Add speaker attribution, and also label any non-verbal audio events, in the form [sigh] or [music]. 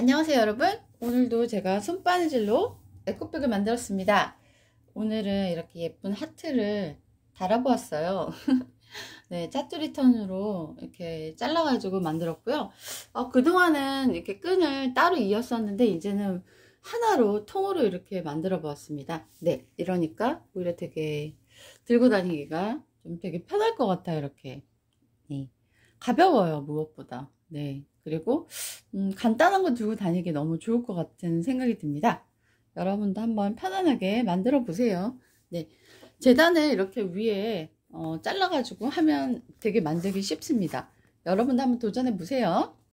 Speaker 1: 안녕하세요 여러분 오늘도 제가 손바느질로 에코백을 만들었습니다 오늘은 이렇게 예쁜 하트를 달아보았어요 [laughs] 네 짜투리 턴으로 이렇게 잘라 가지고 만들었고요 어, 그동안은 이렇게 끈을 따로 이었었는데 이제는 하나로 통으로 이렇게 만들어 보았습니다 네 이러니까 오히려 되게 들고 다니기가 좀 되게 편할 것 같아요 이렇게 네, 가벼워요 무엇보다 네. 그리고 음, 간단한 거 들고 다니기 너무 좋을 것 같은 생각이 듭니다. 여러분도 한번 편안하게 만들어 보세요. 네. 재단을 이렇게 위에 어, 잘라가지고 하면 되게 만들기 쉽습니다. 여러분도 한번 도전해 보세요.